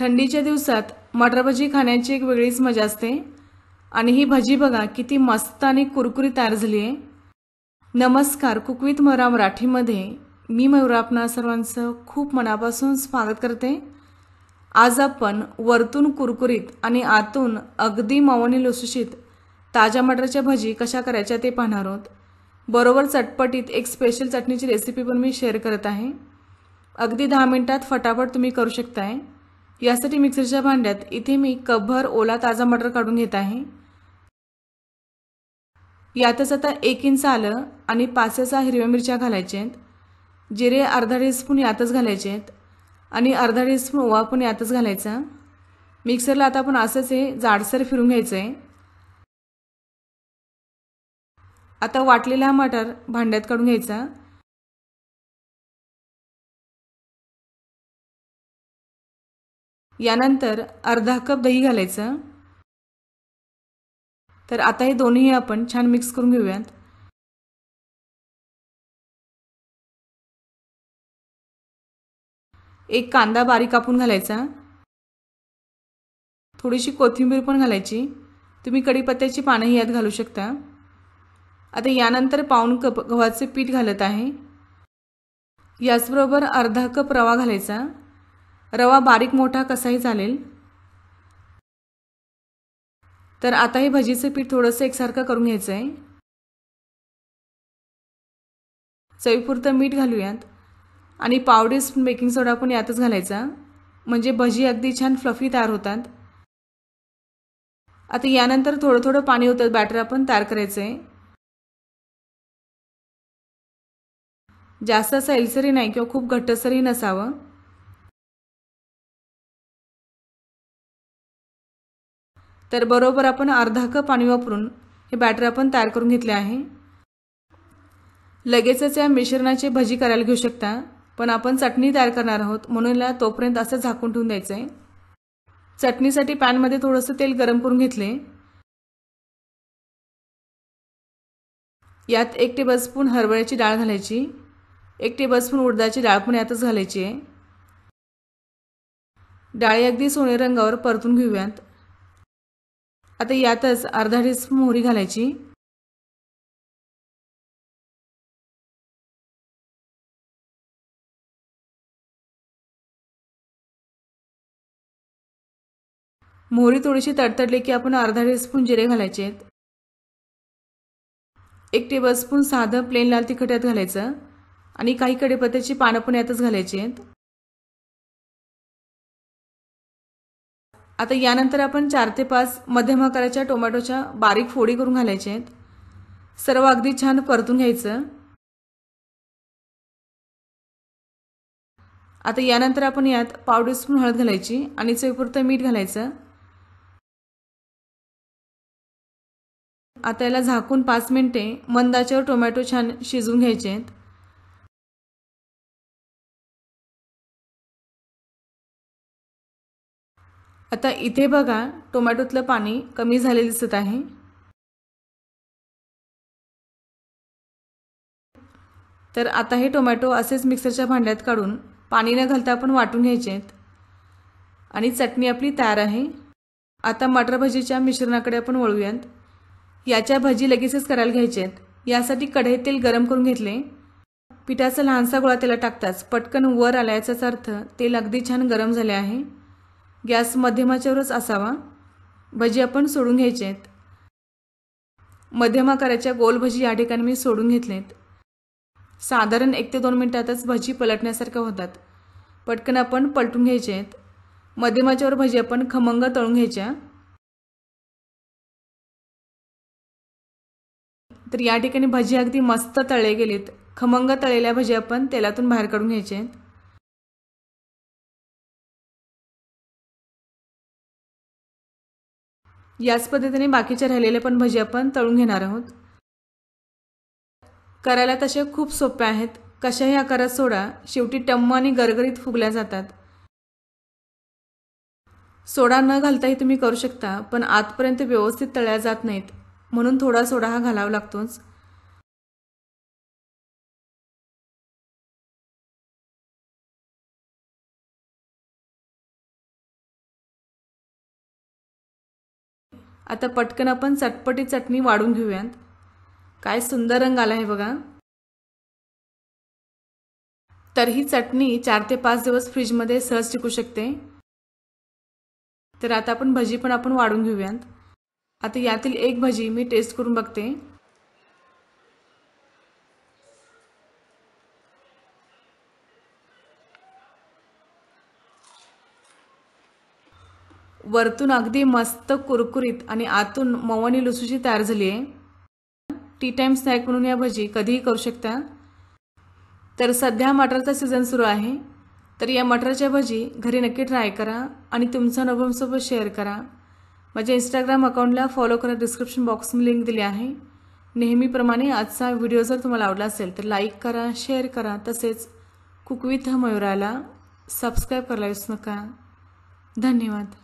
थंडीच्या दिवसात मटर भजी खाण्याची एक वेगळीच मजा असते आणि ही भजी बघा किती मस्त आणि कुरकुरी तयार झाली आहे नमस्कार कुकवित मयुरा मराठीमध्ये मी मयुरा आपणा सर्वांचं खूप मनापासून स्वागत करते आज आपण वरतून कुरकुरीत आणि आतून अगदी मवनी लुसुशीत ताज्या मटरच्या भजी कशा करायच्या ते पाहणार आहोत बरोबर चटपटीत एक स्पेशल चटणीची रेसिपी पण मी शेअर करत आहे अगदी दहा मिनटात फटाफट तुम्ही करू शकताय यासाठी मिक्सरच्या भांड्यात इथे मी कपभर ओला ताजा मटर काढून घेत आहे यातच आता एक इंच आलं आणि पाच सहा हिरव्या मिरच्या घालायच्या आहेत जिरे अर्धा स्पून यातच घालायचे आहेत आणि अर्धा टीस्पून ओवा पण यातच घालायचा मिक्सरला आता आपण असंच हे जाडसर फिरून घ्यायचं आहे आता वाटलेला हा मटर भांड्यात काढून घ्यायचा यानंतर अर्धा कप दही घालायचं तर आता हे दोन्ही आपण छान मिक्स करून घेऊयात एक कांदा बारीक कापून घालायचा थोडीशी कोथिंबीर पण घालायची तुम्ही कढीपत्त्याची पानंही यात घालू शकता आता यानंतर पाऊण कप गव्हाचे पीठ घालत आहे याचबरोबर अर्धा कप रवा घालायचा रवा बारीक मोठा कसाही चालेल तर आता हे भजीचं पीठ थोडंसं एकसारखं करून घ्यायचं आहे चवीपुरतं मीठ घालूयात आणि पावडर स्पून बेकिंग सोडा पण यातच घालायचा म्हणजे भजी अगदी छान फ्लफी तयार होतात आता यानंतर थोडं थोडं पाणी होतं बॅटर आपण तयार करायचं आहे जास्त असं एलसरी नाही किंवा खूप घट्टसरी नसावं तर बरोबर आपण अर्धा कप पाणी वापरून हे बॅटर आपण तयार करून घेतले आहे लगेचच या मिश्रणाची भजी करायला घेऊ शकता पण आपण चटणी तयार करणार आहोत म्हणून याला तोपर्यंत असं झाकून ठेवून द्यायचं आहे चटणीसाठी पॅनमध्ये थोडंसं तेल गरम करून घेतले यात एक टेबलस्पून हरभऱ्याची डाळ घालायची एक टेबलस्पून उडदाची डाळ पण यातच घालायची आहे डाळी अगदी सोने रंगावर परतून घेऊयात आता यातच अर्धा टीस्पून मोहरी घालायची मोहरी थोडीशी तडतडली की आपण अर्धा टीस्पून जिरे घालायचे एक टेबलस्पून साधं प्लेन लाल तिखट यात घालायचं आणि काही कडेपत्त्याची पानं पण यातच घालायची आहेत आता यानंतर आपण चार ते पाच मध्यम आकाराच्या टोमॅटोच्या बारीक फोडी करून घालायचे आहेत सर्व अगदी छान परतून घ्यायचं आता यानंतर आपण यात पाव स्पून हळद घालायची आणि चवीपुरतं मीठ घालायचं आता याला झाकून पाच मिनिटे मंदाच्यावर टोमॅटो छान शिजवून घ्यायचे आहेत आता इथे बघा टोमॅटोतलं पाणी कमी झालेलं दिसत आहे तर आता हे टोमॅटो असेच मिक्सरच्या भांड्यात काढून पाणी न घालता आपण वाटून घ्यायचेत आणि चटणी आपली तयार आहे आता मटर भजीच्या मिश्रणाकडे आपण वळूयात याच्या भजी लगेचच करायला घ्यायच्यात आहेत यासाठी कढईत तेल गरम करून घेतले पिठाचा लहानसा गोळा त्याला टाकताच पटकन वर आल्याचाच अर्थ तेल अगदी छान गरम झाले आहे गॅस मध्यमाच्यावरच असावा भजी आपण सोडून घ्यायचे आहेत मध्यम आकाराच्या गोल भजी या ठिकाणी मी सोडून घेतलेत साधारण एक ते दोन मिनटातच भजी पलटण्यासारख्या होतात पटकन आपण पलटून घ्यायचे आहेत मध्यमाच्यावर भजी आपण खमंग तळून घ्यायच्या तर या ठिकाणी भजी अगदी मस्त तळले गेलीत खमंग तळलेल्या भजी आपण तेलातून बाहेर काढून घ्यायच्या आहेत याच पद्धतीने बाकीच्या राहिलेले पण भजी आपण तळून घेणार आहोत करायला तसे खूप सोप्या आहेत कशाही आकारात सोडा शेवटी टम्म आणि गरगरीत फुगल्या जातात सोडा न घालताही तुम्ही करू शकता पण आतपर्यंत व्यवस्थित तळल्या जात नाहीत म्हणून थोडा सोडा हा घालावा लागतोच आता पटकन आपण चटपटी चटणी वाढून घेऊयात काय सुंदर रंग आला आहे बघा तर ही चटणी चार ते पाच दिवस फ्रीजमध्ये सहज टिकू शकते तर आता आपण भजी पण आपण वाढून घेऊयात आता यातील एक भजी मी टेस्ट करून बघते वरतून अगदी मस्त कुरकुरीत आणि आतून मवानी लुसूची तयार झाली आहे टी टाईम स्नॅक म्हणून या भजी कधीही करू शकता तर सध्या मटरचा सीझन सुरू आहे तर या मटरच्या भजी घरी नक्की ट्राय करा आणि तुमचा अनुभवसोबत शेअर करा माझ्या इंस्टाग्राम अकाउंटला फॉलो करा डिस्क्रिप्शन बॉक्समध्ये लिंक दिली आहे नेहमीप्रमाणे आजचा व्हिडिओ जर तुम्हाला आवडला असेल तर लाईक करा शेअर करा तसेच कुकविथ मयुराला सबस्क्राईब करायला विसरू नका धन्यवाद